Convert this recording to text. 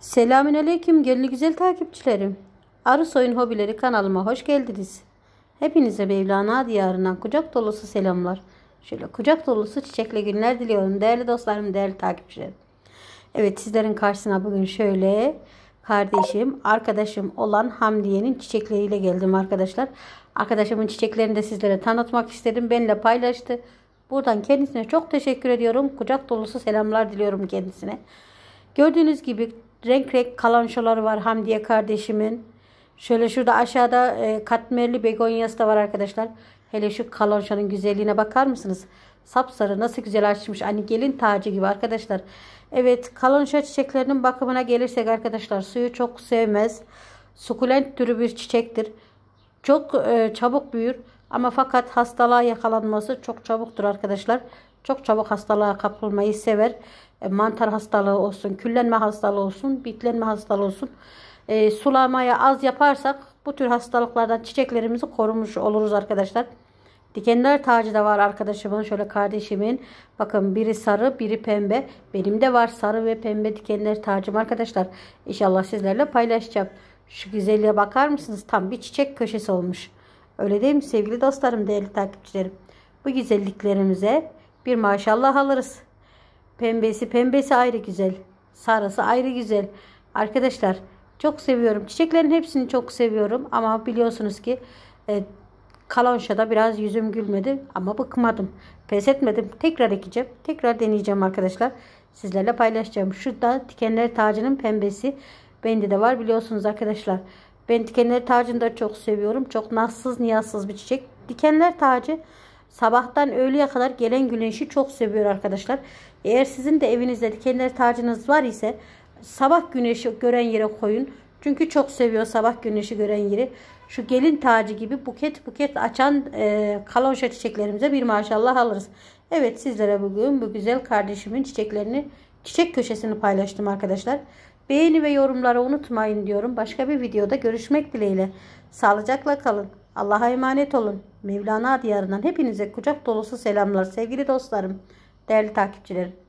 Selamün Aleyküm gönlü güzel takipçilerim. Arı Soyun Hobileri kanalıma hoş geldiniz. Hepinize Mevlana diyarından kucak dolusu selamlar. Şöyle kucak dolusu çiçekli günler diliyorum değerli dostlarım, değerli takipçilerim. Evet sizlerin karşısına bugün şöyle kardeşim, arkadaşım olan Hamdiye'nin çiçekleriyle geldim arkadaşlar. Arkadaşımın çiçeklerini de sizlere tanıtmak istedim. Benimle paylaştı. Buradan kendisine çok teşekkür ediyorum. Kucak dolusu selamlar diliyorum kendisine. Gördüğünüz gibi renk renk kalanşoları var Hamdiye kardeşimin. Şöyle şurada aşağıda e, katmerli begonyası da var arkadaşlar. Hele şu kalanşonun güzelliğine bakar mısınız? Sapsarı nasıl güzel açmış. Hani gelin tacı gibi arkadaşlar. Evet kalanşo çiçeklerinin bakımına gelirsek arkadaşlar suyu çok sevmez. Sukulent türü bir çiçektir. Çok e, çabuk büyür ama fakat hastalığa yakalanması çok çabuktur arkadaşlar. Çok çabuk hastalığa kapılmayı sever. E, mantar hastalığı olsun, küllenme hastalığı olsun, bitlenme hastalığı olsun. E, sulamaya az yaparsak bu tür hastalıklardan çiçeklerimizi korumuş oluruz arkadaşlar. Dikenler tacı da var arkadaşımın. Şöyle kardeşimin. Bakın biri sarı biri pembe. Benim de var sarı ve pembe dikenler tacım arkadaşlar. İnşallah sizlerle paylaşacağım. Şu güzelliğe bakar mısınız? Tam bir çiçek köşesi olmuş. Öyle değil mi sevgili dostlarım, değerli takipçilerim? Bu güzelliklerimize bir maşallah alırız. Pembesi pembesi ayrı güzel. Sarısı ayrı güzel. Arkadaşlar çok seviyorum. Çiçeklerin hepsini çok seviyorum. Ama biliyorsunuz ki e, kalonşada biraz yüzüm gülmedi. Ama bıkmadım. Pes etmedim. Tekrar ekeceğim. Tekrar deneyeceğim arkadaşlar. Sizlerle paylaşacağım. Şurada tikenler tacının pembesi. Bende de var biliyorsunuz arkadaşlar. Ben dikenler tacını da çok seviyorum. Çok nazsız niyazsız bir çiçek. Dikenler tacı Sabahtan öğleye kadar gelen güneşi çok seviyor arkadaşlar. Eğer sizin de evinizde dikenler tacınız var ise sabah güneşi gören yere koyun. Çünkü çok seviyor sabah güneşi gören yeri. Şu gelin tacı gibi buket buket açan e, kalonşa çiçeklerimize bir maşallah alırız. Evet sizlere bugün bu güzel kardeşimin çiçeklerini, çiçek köşesini paylaştım arkadaşlar. Beğeni ve yorumları unutmayın diyorum. Başka bir videoda görüşmek dileğiyle. Sağlıcakla kalın. Allah'a emanet olun. Mevlana diyarından hepinize kucak dolusu selamlar sevgili dostlarım, değerli takipçilerim.